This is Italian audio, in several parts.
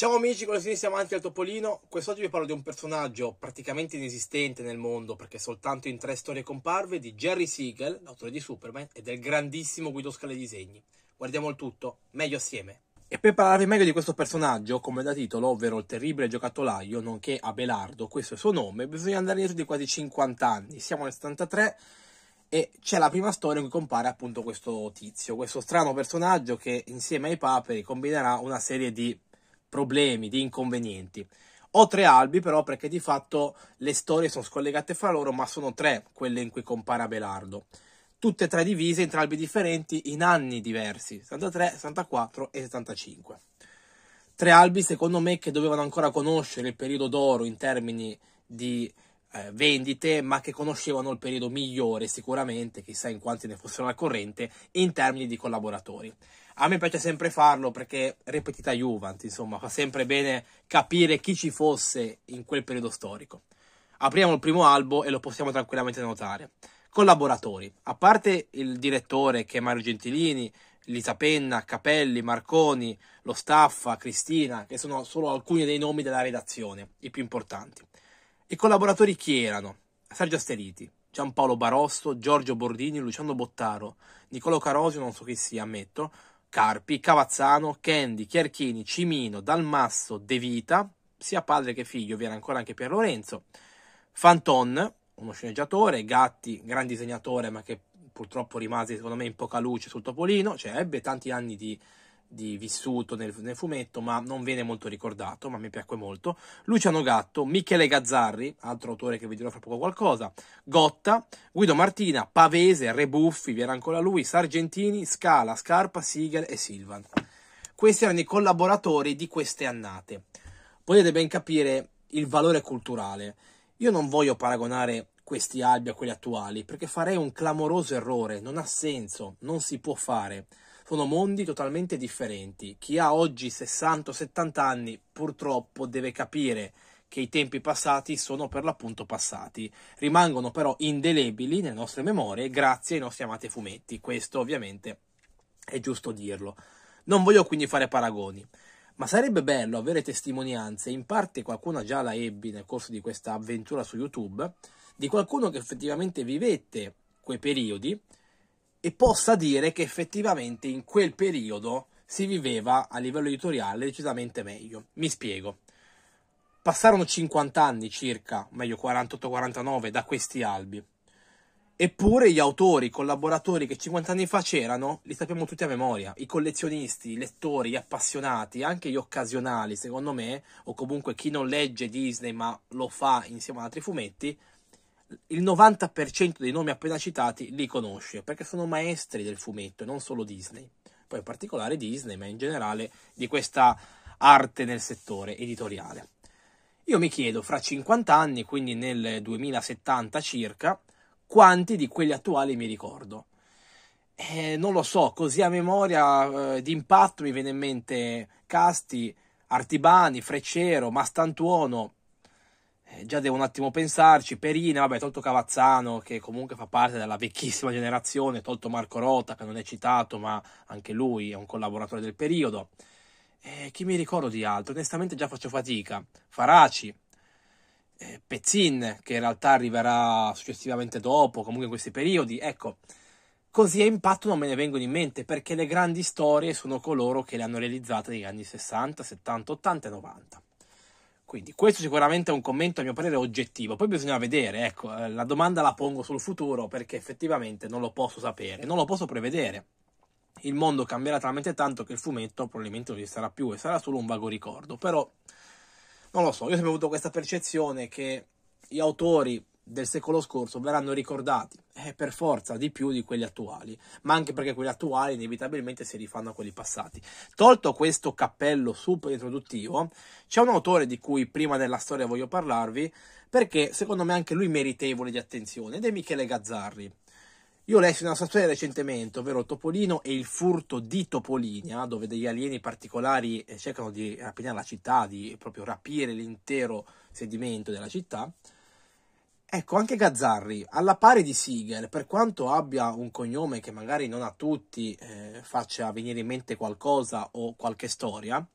Ciao amici, con la sinistra avanti al Topolino. Quest'oggi vi parlo di un personaggio praticamente inesistente nel mondo perché soltanto in tre storie comparve di Jerry Siegel, l'autore di Superman, e del grandissimo Guido Scala dei disegni. Guardiamo il tutto, meglio assieme. E per parlarvi meglio di questo personaggio, come da titolo, ovvero il terribile giocattolaio, nonché Abelardo, questo è il suo nome, bisogna andare indietro di quasi 50 anni. Siamo nel 73 e c'è la prima storia in cui compare appunto questo tizio, questo strano personaggio che insieme ai paperi combinerà una serie di problemi, di inconvenienti. Ho tre albi però perché di fatto le storie sono scollegate fra loro, ma sono tre quelle in cui compare Abelardo. Tutte e tre divise in tre albi differenti in anni diversi, 63, 64 e 75. Tre albi secondo me che dovevano ancora conoscere il periodo d'oro in termini di eh, vendite, ma che conoscevano il periodo migliore sicuramente, chissà in quanti ne fossero al corrente, in termini di collaboratori. A me piace sempre farlo perché ripetita Juventus, insomma, fa sempre bene capire chi ci fosse in quel periodo storico. Apriamo il primo albo e lo possiamo tranquillamente notare. Collaboratori, a parte il direttore che è Mario Gentilini, Lisa Penna, Capelli, Marconi, lo Staffa, Cristina, che sono solo alcuni dei nomi della redazione, i più importanti. I collaboratori chi erano? Sergio Asteriti, Giampaolo Barosto, Giorgio Bordini, Luciano Bottaro, Nicolo Carosio, non so chi sia, ammetto, Carpi, Cavazzano, Candy, Chiarchini, Cimino, Dalmasso, De Vita, sia padre che figlio, viene ancora anche Pier Lorenzo, Fanton, uno sceneggiatore, Gatti, gran disegnatore ma che purtroppo rimase secondo me in poca luce sul Topolino, cioè ebbe tanti anni di di vissuto nel, nel, fumetto, ma non viene molto ricordato, ma mi piacque molto. Luciano Gatto, Michele Gazzarri, altro autore che vi dirò fra poco qualcosa, Gotta, Guido Martina, Pavese, Rebuffi, vi era ancora lui, Sargentini, Scala, Scarpa, Siegel e Silvan. Questi erano i collaboratori di queste annate. Potete ben capire il valore culturale. Io non voglio paragonare questi albi a quelli attuali, perché farei un clamoroso errore, non ha senso, non si può fare sono mondi totalmente differenti. Chi ha oggi 60 70 anni purtroppo deve capire che i tempi passati sono per l'appunto passati, rimangono però indelebili nelle nostre memorie grazie ai nostri amati fumetti, questo ovviamente è giusto dirlo. Non voglio quindi fare paragoni, ma sarebbe bello avere testimonianze, in parte qualcuna già la ebbi nel corso di questa avventura su YouTube, di qualcuno che effettivamente vivette quei periodi e possa dire che effettivamente in quel periodo si viveva a livello editoriale decisamente meglio. Mi spiego. Passarono 50 anni circa, meglio 48-49, da questi albi. Eppure gli autori, i collaboratori che 50 anni fa c'erano, li sappiamo tutti a memoria. I collezionisti, i lettori, gli appassionati, anche gli occasionali, secondo me, o comunque chi non legge Disney ma lo fa insieme ad altri fumetti, il 90% dei nomi appena citati li conosce, perché sono maestri del fumetto e non solo Disney. Poi in particolare Disney, ma in generale di questa arte nel settore editoriale. Io mi chiedo, fra 50 anni, quindi nel 2070 circa, quanti di quelli attuali mi ricordo? Eh, non lo so, così a memoria eh, d'impatto mi viene in mente Casti, Artibani, Freccero, Mastantuono, eh, già devo un attimo pensarci. Perina, vabbè, tolto Cavazzano, che comunque fa parte della vecchissima generazione, tolto Marco Rota, che non è citato, ma anche lui è un collaboratore del periodo. Eh, chi mi ricordo di altro? Onestamente già faccio fatica. Faraci, eh, Pezzin, che in realtà arriverà successivamente dopo, comunque in questi periodi. Ecco, così a impatto non me ne vengono in mente, perché le grandi storie sono coloro che le hanno realizzate negli anni 60, 70, 80 e 90. Quindi questo sicuramente è un commento a mio parere oggettivo, poi bisogna vedere, ecco, eh, la domanda la pongo sul futuro perché effettivamente non lo posso sapere, non lo posso prevedere. Il mondo cambierà talmente tanto che il fumetto probabilmente non ci sarà più e sarà solo un vago ricordo, però non lo so, io ho sempre avuto questa percezione che gli autori del secolo scorso verranno ricordati eh, per forza di più di quelli attuali, ma anche perché quelli attuali inevitabilmente si rifanno a quelli passati. Tolto questo cappello super introduttivo, c'è un autore di cui prima nella storia voglio parlarvi, perché secondo me anche lui meritevole di attenzione, ed è Michele Gazzarri. Io ho letto una sua storia recentemente, ovvero Topolino e il furto di Topolinia, dove degli alieni particolari eh, cercano di rapinare la città, di proprio rapire l'intero sedimento della città. Ecco, anche Gazzarri, alla pari di Siegel, per quanto abbia un cognome che magari non a tutti eh, faccia venire in mente qualcosa o qualche storia,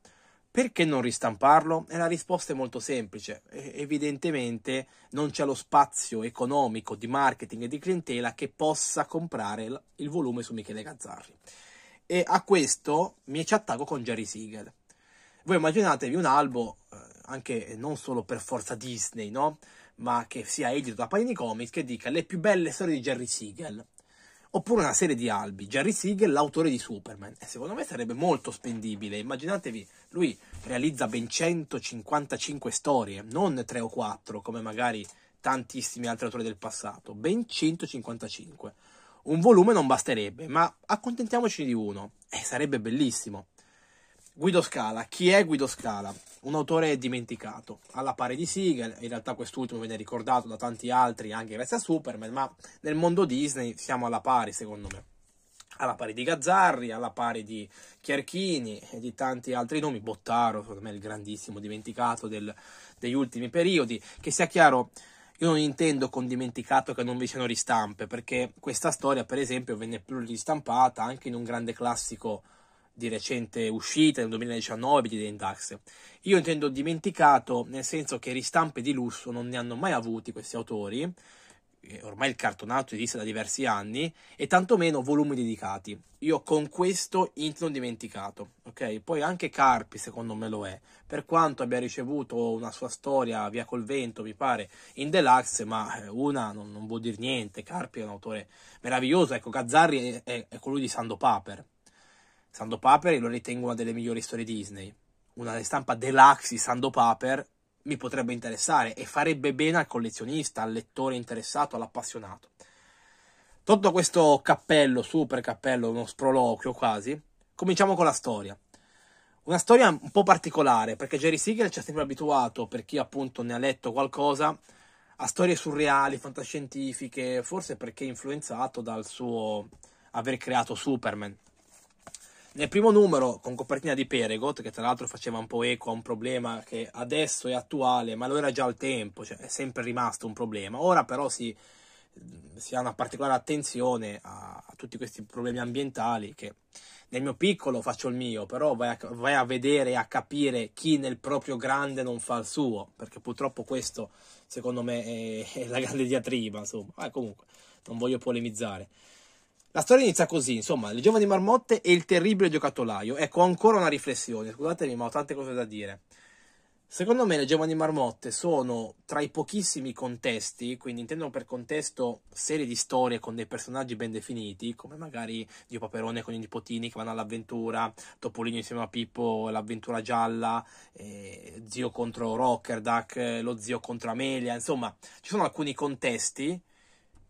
perché non ristamparlo? E la risposta è molto semplice. E- evidentemente non c'è lo spazio economico di marketing e di clientela che possa comprare l- il volume su Michele Gazzarri. E a questo mi ci attacco con Jerry Siegel. Voi immaginatevi un albo, eh, anche non solo per forza Disney, no? ma che sia edito da Panini Comics, che dica le più belle storie di Jerry Siegel. Oppure una serie di albi, Jerry Siegel, l'autore di Superman. E secondo me sarebbe molto spendibile. Immaginatevi, lui realizza ben 155 storie, non 3 o 4, come magari tantissimi altri autori del passato, ben 155. Un volume non basterebbe, ma accontentiamoci di uno. E sarebbe bellissimo. Guido Scala, chi è Guido Scala? un autore dimenticato, alla pari di Siegel, in realtà quest'ultimo viene ricordato da tanti altri anche grazie a Superman, ma nel mondo Disney siamo alla pari secondo me. Alla pari di Gazzarri, alla pari di Chiarchini e di tanti altri nomi, Bottaro, secondo me il grandissimo dimenticato del, degli ultimi periodi, che sia chiaro, io non intendo con dimenticato che non vi siano ristampe, perché questa storia, per esempio, venne più ristampata anche in un grande classico di recente uscita nel 2019 di Dendax. Io intendo dimenticato nel senso che ristampe di lusso non ne hanno mai avuti questi autori, eh, ormai il cartonato esiste da diversi anni, e tantomeno volumi dedicati. Io con questo intendo dimenticato, ok? Poi anche Carpi secondo me lo è, per quanto abbia ricevuto una sua storia via col vento, mi pare, in deluxe, ma eh, una non, non vuol dire niente, Carpi è un autore meraviglioso, ecco, Gazzarri è, è, è quello di Sando Paper, Sando Paper lo ritengo una delle migliori storie Disney. Una ristampa deluxe di Sando Paper mi potrebbe interessare e farebbe bene al collezionista, al lettore interessato, all'appassionato. Tutto questo cappello, super cappello, uno sproloquio quasi, cominciamo con la storia. Una storia un po' particolare, perché Jerry Siegel ci ha sempre abituato, per chi appunto ne ha letto qualcosa, a storie surreali, fantascientifiche, forse perché influenzato dal suo aver creato Superman. Nel primo numero, con copertina di Peregot, che tra l'altro faceva un po' eco a un problema che adesso è attuale, ma lo era già al tempo, cioè è sempre rimasto un problema. Ora però si, si ha una particolare attenzione a, a, tutti questi problemi ambientali che nel mio piccolo faccio il mio, però vai a, vai a vedere e a capire chi nel proprio grande non fa il suo, perché purtroppo questo secondo me è, è la grande diatriba, insomma, ma comunque non voglio polemizzare. La storia inizia così, insomma, le giovani marmotte e il terribile giocattolaio. Ecco, ancora una riflessione, scusatemi, ma ho tante cose da dire. Secondo me le giovani marmotte sono tra i pochissimi contesti, quindi intendo per contesto serie di storie con dei personaggi ben definiti, come magari Dio Paperone con i nipotini che vanno all'avventura, Topolino insieme a Pippo, l'avventura gialla, eh, Zio contro Rocker Duck, eh, lo zio contro Amelia, insomma, ci sono alcuni contesti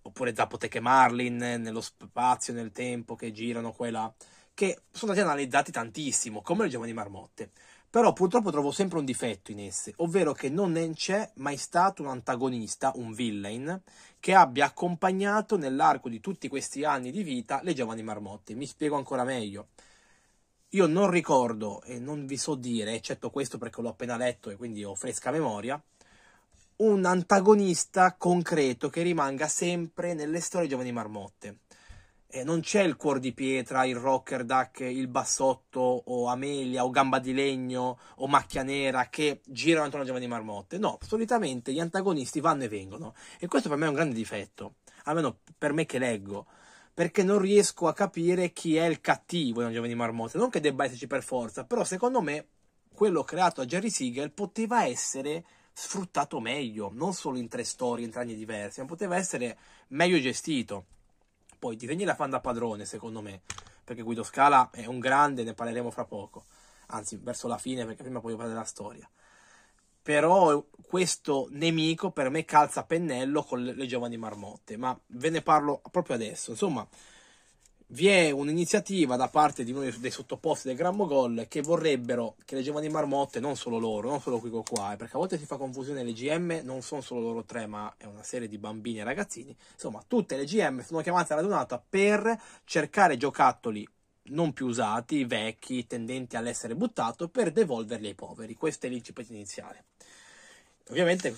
oppure Zapotec e Marlin eh, nello spazio, nel tempo che girano qua e là, che sono stati analizzati tantissimo, come le giovani marmotte. Però purtroppo trovo sempre un difetto in esse, ovvero che non c'è mai stato un antagonista, un villain, che abbia accompagnato nell'arco di tutti questi anni di vita le giovani marmotte. Mi spiego ancora meglio. Io non ricordo e non vi so dire, eccetto questo perché l'ho appena letto e quindi ho fresca memoria, un antagonista concreto che rimanga sempre nelle storie giovani marmotte. E non c'è il cuor di pietra, il rocker duck, il bassotto o Amelia o gamba di legno o macchia nera che girano attorno a giovani marmotte. No, solitamente gli antagonisti vanno e vengono. E questo per me è un grande difetto, almeno per me che leggo perché non riesco a capire chi è il cattivo di un marmotte. Non che debba esserci per forza, però secondo me quello creato da Jerry Siegel poteva essere sfruttato meglio, non solo in tre storie, in tre anni diversi, ma poteva essere meglio gestito. Poi divenne la fan da padrone, secondo me, perché Guido Scala è un grande, ne parleremo fra poco, anzi verso la fine, perché prima poi parlare della storia. Però questo nemico per me calza a pennello con le giovani marmotte, ma ve ne parlo proprio adesso. Insomma, vi è un'iniziativa da parte di uno dei sottoposti del Grammo Gol che vorrebbero che le giovani marmotte, non solo loro, non solo qui o qua, eh, perché a volte si fa confusione le GM, non sono solo loro tre, ma è una serie di bambini e ragazzini, insomma tutte le GM sono chiamate alla donata per cercare giocattoli non più usati, vecchi, tendenti all'essere buttato, per devolverli ai poveri. Questo è l'incipit iniziale. Ovviamente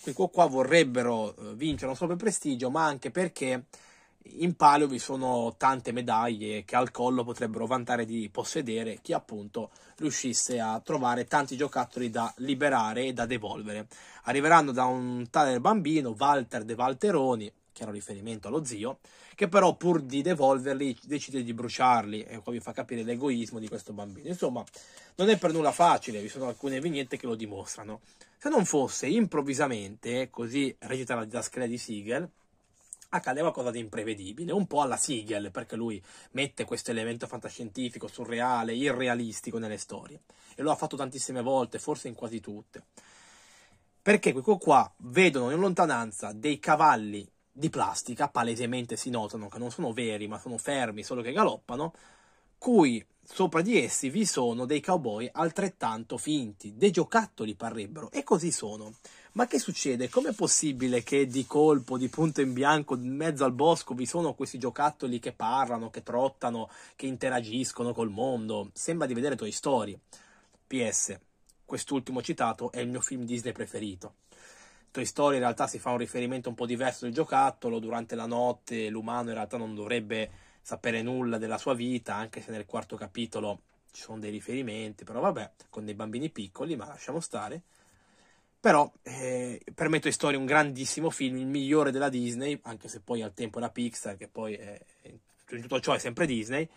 qui o qua vorrebbero eh, vincere non solo per prestigio, ma anche perché in palio vi sono tante medaglie che al collo potrebbero vantare di possedere chi appunto riuscisse a trovare tanti giocattoli da liberare e da devolvere. Arriveranno da un tale bambino, Walter De Valteroni, che era un riferimento allo zio, che però pur di devolverli decide di bruciarli e qua vi fa capire l'egoismo di questo bambino. Insomma, non è per nulla facile, vi sono alcune vignette che lo dimostrano. Se non fosse improvvisamente, così recita la didaschela di Siegel, accade qualcosa di imprevedibile, un po' alla Siegel, perché lui mette questo elemento fantascientifico, surreale, irrealistico nelle storie. E lo ha fatto tantissime volte, forse in quasi tutte. Perché quei qua vedono in lontananza dei cavalli di plastica, palesemente si notano che non sono veri, ma sono fermi, solo che galoppano, cui sopra di essi vi sono dei cowboy altrettanto finti, dei giocattoli parrebbero, e così sono. Ma che succede? Com'è possibile che di colpo, di punto in bianco, in mezzo al bosco vi sono questi giocattoli che parlano, che trottano, che interagiscono col mondo? Sembra di vedere Toy Story. PS, quest'ultimo citato è il mio film Disney preferito. Toy Story in realtà si fa un riferimento un po' diverso del giocattolo, durante la notte l'umano in realtà non dovrebbe sapere nulla della sua vita, anche se nel quarto capitolo ci sono dei riferimenti, però vabbè, con dei bambini piccoli, ma lasciamo stare però eh, per Metodo Storia è un grandissimo film, il migliore della Disney, anche se poi al tempo era Pixar, che poi è, eh, tutto ciò è sempre Disney,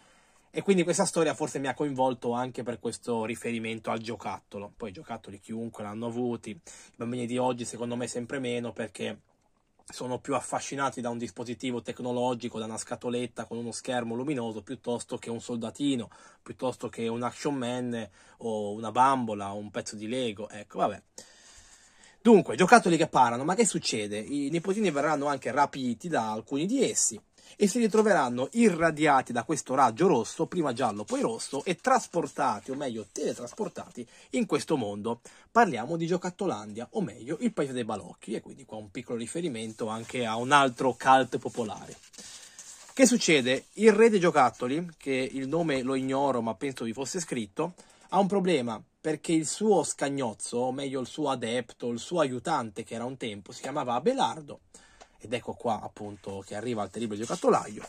e quindi questa storia forse mi ha coinvolto anche per questo riferimento al giocattolo, poi i giocattoli chiunque l'hanno avuti, i bambini di oggi secondo me sempre meno perché sono più affascinati da un dispositivo tecnologico, da una scatoletta con uno schermo luminoso, piuttosto che un soldatino, piuttosto che un action man o una bambola o un pezzo di Lego, ecco vabbè. Dunque, giocattoli che parlano, ma che succede? I nipotini verranno anche rapiti da alcuni di essi e si ritroveranno irradiati da questo raggio rosso, prima giallo, poi rosso, e trasportati, o meglio teletrasportati, in questo mondo. Parliamo di Giocattolandia, o meglio il paese dei balocchi, e quindi qua un piccolo riferimento anche a un altro cult popolare. Che succede? Il re dei giocattoli, che il nome lo ignoro ma penso vi fosse scritto, ha un problema perché il suo scagnozzo, o meglio il suo adepto, il suo aiutante che era un tempo, si chiamava Abelardo, ed ecco qua appunto che arriva il terribile giocattolaio,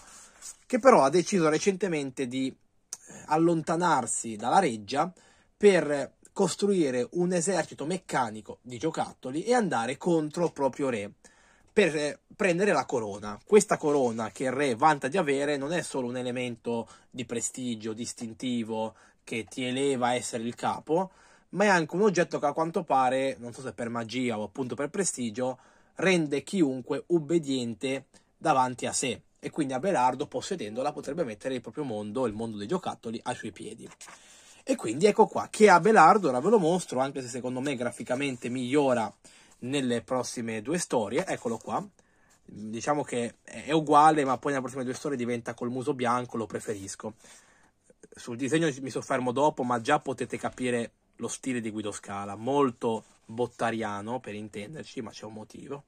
che però ha deciso recentemente di eh, allontanarsi dalla reggia per costruire un esercito meccanico di giocattoli e andare contro il proprio re per eh, prendere la corona. Questa corona che il re vanta di avere non è solo un elemento di prestigio, distintivo, che ti eleva a essere il capo, ma è anche un oggetto che a quanto pare, non so se per magia o appunto per prestigio, rende chiunque ubbidiente davanti a sé. E quindi Abelardo, possedendola, potrebbe mettere il proprio mondo, il mondo dei giocattoli, ai suoi piedi. E quindi ecco qua che Abelardo, ora ve lo mostro, anche se secondo me graficamente migliora nelle prossime due storie, eccolo qua. Diciamo che è uguale, ma poi nelle prossime due storie diventa col muso bianco, lo preferisco sul disegno mi soffermo dopo, ma già potete capire lo stile di Guido Scala, molto bottariano per intenderci, ma c'è un motivo.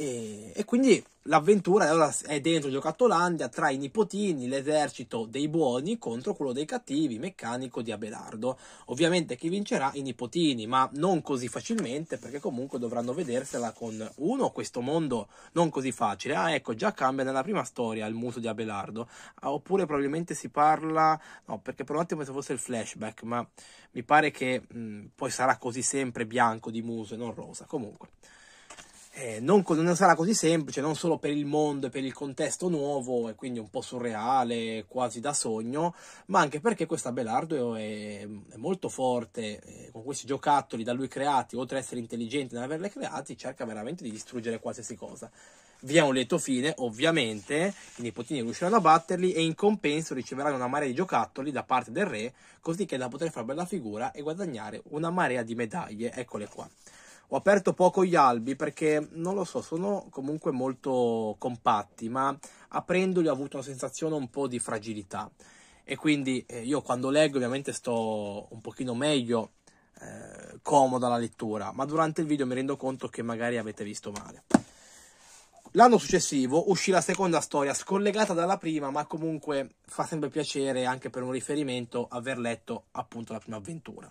E, e quindi l'avventura allora è dentro Giocattolandia tra i nipotini, l'esercito dei buoni contro quello dei cattivi, meccanico di Abelardo. Ovviamente chi vincerà? I nipotini, ma non così facilmente perché comunque dovranno vedersela con uno, questo mondo non così facile. Ah ecco, già cambia nella prima storia il muso di Abelardo, ah, oppure probabilmente si parla, no perché per un attimo se fosse il flashback, ma mi pare che mh, poi sarà così sempre bianco di muso e non rosa, comunque eh, non, non, sarà così semplice, non solo per il mondo e per il contesto nuovo, e quindi un po' surreale, quasi da sogno, ma anche perché questa Belardo è, è molto forte, eh, con questi giocattoli da lui creati, oltre ad essere intelligente nell'averli creati, cerca veramente di distruggere qualsiasi cosa. Vi è un letto fine, ovviamente, i nipotini riusciranno a batterli e in compenso riceveranno una marea di giocattoli da parte del re, così che da poter fare bella figura e guadagnare una marea di medaglie, eccole qua. Ho aperto poco gli albi perché non lo so, sono comunque molto compatti, ma aprendoli ho avuto una sensazione un po' di fragilità. E quindi eh, io quando leggo ovviamente sto un pochino meglio, eh, comoda alla lettura, ma durante il video mi rendo conto che magari avete visto male. L'anno successivo uscì la seconda storia, scollegata dalla prima, ma comunque fa sempre piacere anche per un riferimento aver letto appunto la prima avventura.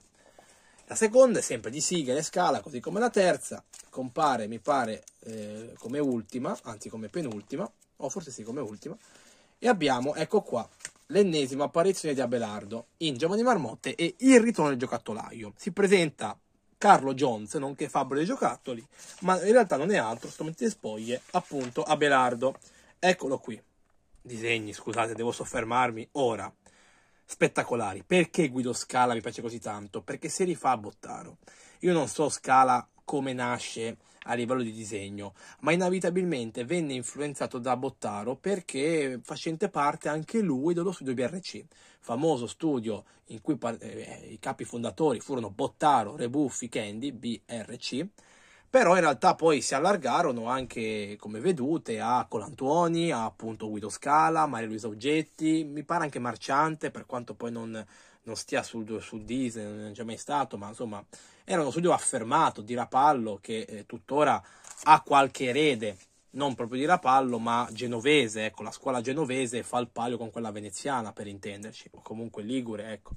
La seconda è sempre di sigla e scala, così come la terza, compare, mi pare, eh, come ultima, anzi come penultima, o forse sì come ultima, e abbiamo, ecco qua, l'ennesima apparizione di Abelardo in Giovanni Marmotte e Il ritorno del giocattolaio. Si presenta Carlo Jones, nonché fabbro dei giocattoli, ma in realtà non è altro, strumenti di spoglie, appunto Abelardo. Eccolo qui. Disegni, scusate, devo soffermarmi ora spettacolari. Perché Guido Scala mi piace così tanto? Perché si rifà a Bottaro. Io non so Scala come nasce a livello di disegno, ma inevitabilmente venne influenzato da Bottaro perché facente parte anche lui dello studio BRC, famoso studio in cui eh, i capi fondatori furono Bottaro, Rebuffi, Candy, BRC, però in realtà poi si allargarono anche come vedute a Colantuoni, a appunto Guido Scala, Maria Luisa Oggetti, mi pare anche Marciante, per quanto poi non, non stia sul, sul Disney, non è già mai stato, ma insomma era uno studio affermato di Rapallo che eh, tuttora ha qualche erede, non proprio di Rapallo, ma genovese, ecco, la scuola genovese fa il palio con quella veneziana per intenderci, o comunque ligure, ecco.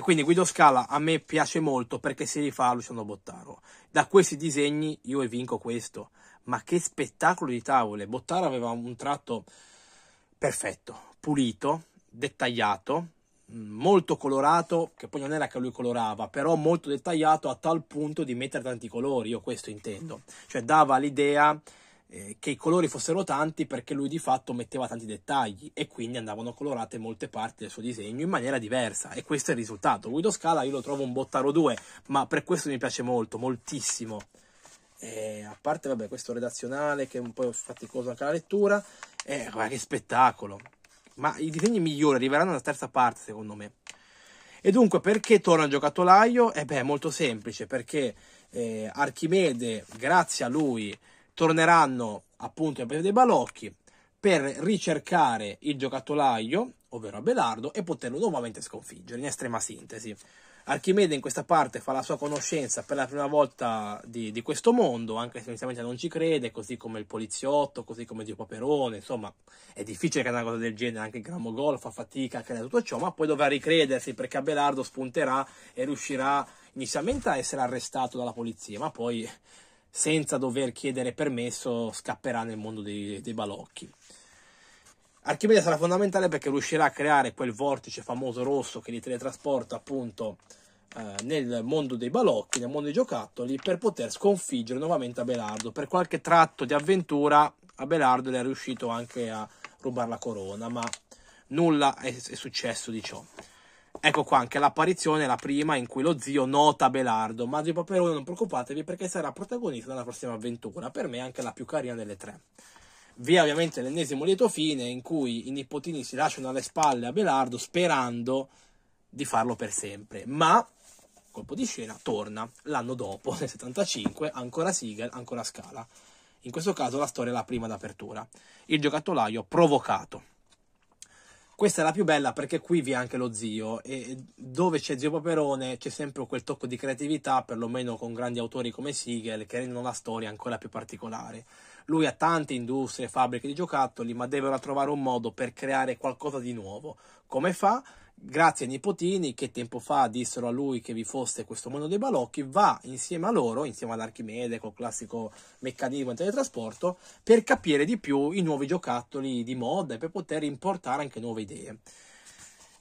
E quindi Guido Scala a me piace molto perché si rifà a Luciano Bottaro. Da questi disegni io evinco questo. Ma che spettacolo di tavole! Bottaro aveva un tratto perfetto, pulito, dettagliato, molto colorato, che poi non era che lui colorava, però molto dettagliato a tal punto di mettere tanti colori, io questo intendo. Cioè dava l'idea eh, che i colori fossero tanti perché lui di fatto metteva tanti dettagli e quindi andavano colorate molte parti del suo disegno in maniera diversa e questo è il risultato. Guido Scala io lo trovo un bottaro 2, ma per questo mi piace molto, moltissimo. Eh, a parte vabbè, questo redazionale che è un po' faticoso anche la lettura, eh, guarda che spettacolo. Ma i disegni migliori arriveranno alla terza parte secondo me. E dunque perché torna il giocattolaio? E eh beh, è molto semplice, perché eh, Archimede, grazie a lui, torneranno appunto a Pieve dei Balocchi per ricercare il giocattolaio, ovvero Abelardo, e poterlo nuovamente sconfiggere, in estrema sintesi. Archimede in questa parte fa la sua conoscenza per la prima volta di, di questo mondo, anche se inizialmente non ci crede, così come il poliziotto, così come Dio Paperone, insomma è difficile che una cosa del genere, anche il Gramogol fa fatica a creare tutto ciò, ma poi dovrà ricredersi perché Abelardo spunterà e riuscirà inizialmente a essere arrestato dalla polizia, ma poi senza dover chiedere permesso, scapperà nel mondo dei, dei balocchi. Archimede sarà fondamentale perché riuscirà a creare quel vortice famoso rosso che li teletrasporta appunto eh, nel mondo dei balocchi, nel mondo dei giocattoli, per poter sconfiggere nuovamente Abelardo. Per qualche tratto di avventura Abelardo le è riuscito anche a rubare la corona, ma nulla è, è successo di ciò. Ecco qua anche l'apparizione, la prima, in cui lo zio nota Belardo. Ma di Paperone non preoccupatevi perché sarà protagonista della prossima avventura. Per me anche la più carina delle tre. Vi è ovviamente l'ennesimo lieto fine in cui i nipotini si lasciano alle spalle a Belardo sperando di farlo per sempre. Ma, colpo di scena, torna l'anno dopo, nel 75, ancora Sigel, ancora Scala. In questo caso la storia è la prima d'apertura. Il giocattolaio provocato questa è la più bella perché qui vi è anche lo zio e dove c'è zio Paperone c'è sempre quel tocco di creatività, perlomeno con grandi autori come Siegel, che rendono la storia ancora più particolare. Lui ha tante industrie e fabbriche di giocattoli, ma devono trovare un modo per creare qualcosa di nuovo. Come fa? grazie ai nipotini che tempo fa dissero a lui che vi fosse questo mondo dei balocchi, va insieme a loro, insieme ad Archimede col classico meccanismo di teletrasporto, per capire di più i nuovi giocattoli di moda e per poter importare anche nuove idee.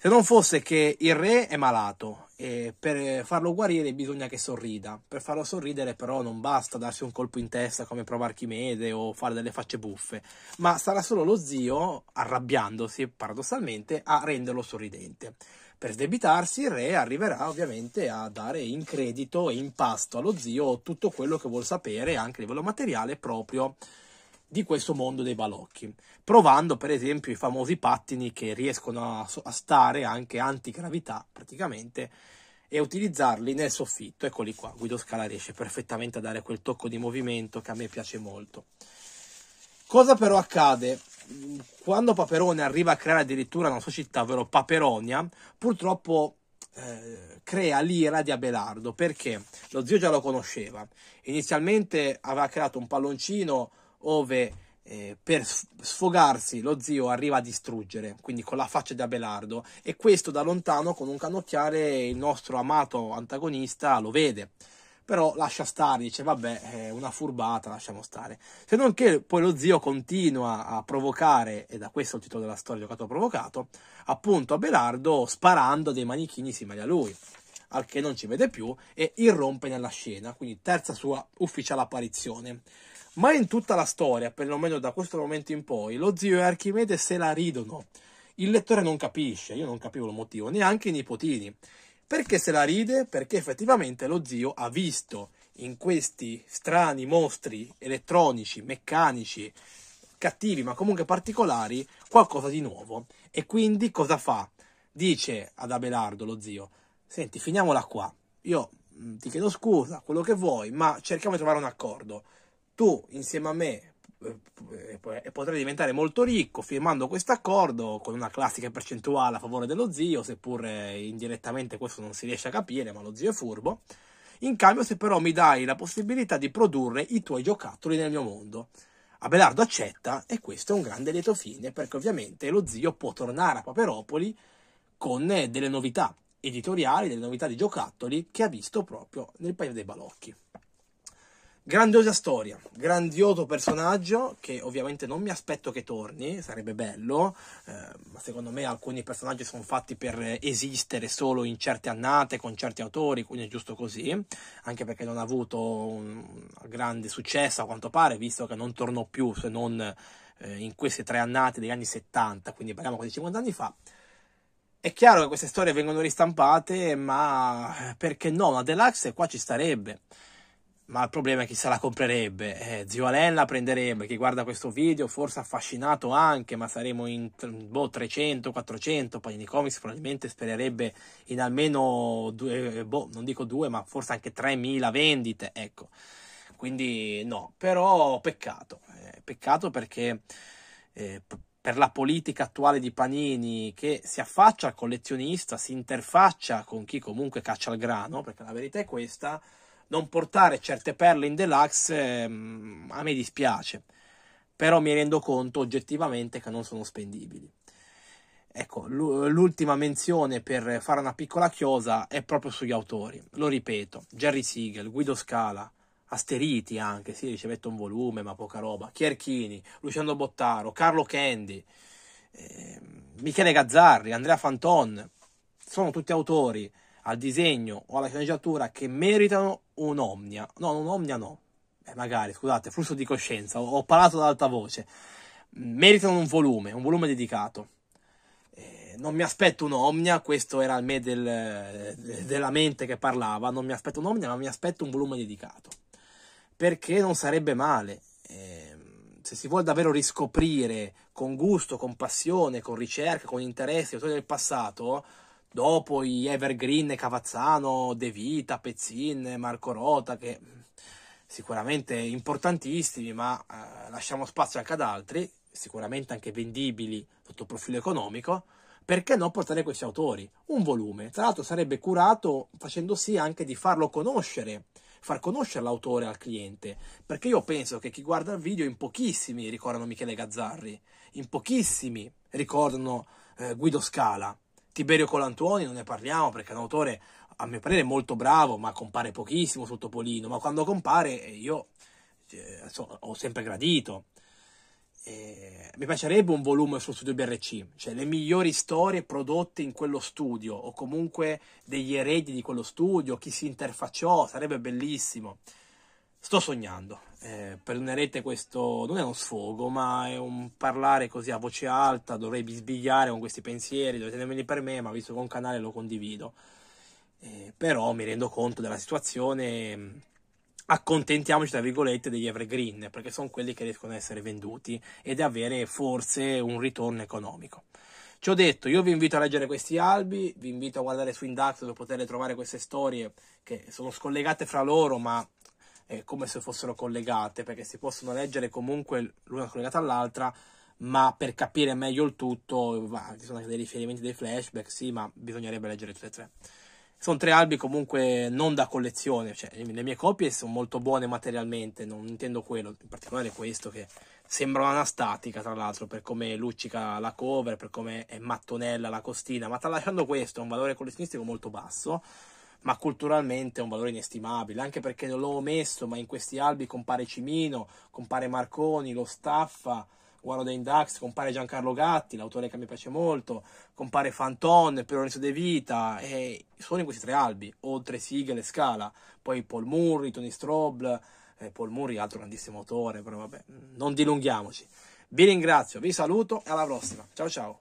Se non fosse che il re è malato e per farlo guarire bisogna che sorrida. Per farlo sorridere però non basta darsi un colpo in testa come prova Archimede o fare delle facce buffe, ma sarà solo lo zio, arrabbiandosi paradossalmente, a renderlo sorridente. Per sdebitarsi il re arriverà ovviamente a dare in credito e in pasto allo zio tutto quello che vuol sapere anche a livello materiale proprio di questo mondo dei balocchi, provando per esempio i famosi pattini che riescono a, stare anche antigravità praticamente e utilizzarli nel soffitto. Eccoli qua, Guido Scala riesce perfettamente a dare quel tocco di movimento che a me piace molto. Cosa però accade? Quando Paperone arriva a creare addirittura una sua città, ovvero Paperonia, purtroppo eh, crea l'ira di Abelardo perché lo zio già lo conosceva. Inizialmente aveva creato un palloncino ove eh, per sfogarsi lo zio arriva a distruggere, quindi con la faccia di Abelardo, e questo da lontano con un canottiere il nostro amato antagonista lo vede. Però lascia stare, dice vabbè, è eh, una furbata, lasciamo stare. Se non che poi lo zio continua a provocare, e da questo il titolo della storia, giocatore provocato, appunto Abelardo sparando dei manichini simili a lui al che non ci vede più e irrompe nella scena, quindi terza sua ufficiale apparizione. Ma in tutta la storia, perlomeno da questo momento in poi, lo zio e Archimede se la ridono. Il lettore non capisce, io non capivo il motivo, neanche i nipotini. Perché se la ride? Perché effettivamente lo zio ha visto in questi strani mostri elettronici, meccanici, cattivi ma comunque particolari, qualcosa di nuovo. E quindi cosa fa? Dice ad Abelardo, lo zio, senti, finiamola qua. Io ti chiedo scusa, quello che vuoi, ma cerchiamo di trovare un accordo tu insieme a me eh, eh, potrai diventare molto ricco firmando questo accordo con una classica percentuale a favore dello zio, seppur eh, indirettamente questo non si riesce a capire, ma lo zio è furbo. In cambio, se però mi dai la possibilità di produrre i tuoi giocattoli nel mio mondo. Abelardo accetta e questo è un grande lieto fine perché ovviamente lo zio può tornare a Paperopoli con delle novità editoriali, delle novità di giocattoli che ha visto proprio nel paio dei balocchi. Grandiosa storia, grandioso personaggio che ovviamente non mi aspetto che torni, sarebbe bello, eh, ma secondo me alcuni personaggi sono fatti per esistere solo in certe annate, con certi autori, quindi è giusto così, anche perché non ha avuto un grande successo a quanto pare, visto che non tornò più se non eh, in queste tre annate degli anni 70, quindi parliamo quasi 50 anni fa. È chiaro che queste storie vengono ristampate, ma eh, perché no? Una deluxe qua ci starebbe ma il problema è chi se la comprerebbe. Eh, zio Alen la prenderebbe, chi guarda questo video forse affascinato anche, ma saremo in boh, 300, 400, Panini comics probabilmente spererebbe in almeno, due, eh, boh, non dico due, ma forse anche 3.000 vendite, ecco. Quindi no, però peccato, eh, peccato perché eh, per la politica attuale di Panini che si affaccia al collezionista, si interfaccia con chi comunque caccia il grano, perché la verità è questa, non portare certe perle in deluxe ehm, a me dispiace, però mi rendo conto oggettivamente che non sono spendibili. Ecco, l'ultima menzione per fare una piccola chiosa è proprio sugli autori. Lo ripeto, Jerry Siegel, Guido Scala, Asteriti anche, sì, ricevette un volume, ma poca roba, Chierchini, Luciano Bottaro, Carlo Candy, eh, Michele Gazzarri, Andrea Fanton, sono tutti autori al disegno o alla sceneggiatura che meritano un'omnia. No, un'omnia no. Beh, magari, scusate, flusso di coscienza, ho, ho parlato ad alta voce. Mm, meritano un volume, un volume dedicato. Eh, non mi aspetto un'omnia, questo era il me del, eh, della mente che parlava, non mi aspetto un'omnia, ma mi aspetto un volume dedicato. Perché non sarebbe male. Eh, se si vuole davvero riscoprire con gusto, con passione, con ricerca, con interesse, i autori del passato, dopo gli Evergreen, Cavazzano, De Vita, Pezzin, Marco Rota, che mm, sicuramente importantissimi, ma eh, lasciamo spazio anche ad altri, sicuramente anche vendibili sotto profilo economico, perché no portare questi autori? Un volume, tra l'altro sarebbe curato facendo sì anche di farlo conoscere, far conoscere l'autore al cliente, perché io penso che chi guarda il video in pochissimi ricordano Michele Gazzarri, in pochissimi ricordano eh, Guido Scala, Tiberio Colantuoni non ne parliamo perché è un autore a mio parere molto bravo, ma compare pochissimo su Topolino, ma quando compare eh, io eh, insomma, ho sempre gradito. Eh, mi piacerebbe un volume sullo studio BRC, cioè le migliori storie prodotte in quello studio o comunque degli eredi di quello studio, chi si interfacciò, sarebbe bellissimo. Sto sognando. Eh, perdonerete questo, non è uno sfogo, ma è un parlare così a voce alta, dovrei bisbigliare con questi pensieri, dovete tenermeli per me, ma visto che ho un canale lo condivido. Eh, però mi rendo conto della situazione, mm, accontentiamoci tra virgolette degli evergreen, perché sono quelli che riescono ad essere venduti ed avere forse un ritorno economico. Ci ho detto, io vi invito a leggere questi albi, vi invito a guardare su Induct dove potete trovare queste storie che sono scollegate fra loro, ma eh, come se fossero collegate, perché si possono leggere comunque l'una collegata all'altra, ma per capire meglio il tutto, va, ci sono anche dei riferimenti, dei flashback, sì, ma bisognerebbe leggere tutte e tre. Sono tre albi comunque non da collezione, cioè le mie copie sono molto buone materialmente, non intendo quello, in particolare questo che sembra una statica tra l'altro per come luccica la cover, per come è mattonella la costina, ma tralasciando questo è un valore collezionistico molto basso, ma culturalmente è un valore inestimabile, anche perché non l'ho omesso, ma in questi albi compare Cimino, compare Marconi, lo Staffa, Guaro da Indax, compare Giancarlo Gatti, l'autore che mi piace molto, compare Fanton, Peronizio De Vita, e sono in questi tre albi, oltre Sigel e Scala, poi Paul Murray, Tony Strobl, eh, Paul Murray altro grandissimo autore, però vabbè, non dilunghiamoci. Vi ringrazio, vi saluto e alla prossima. Ciao ciao.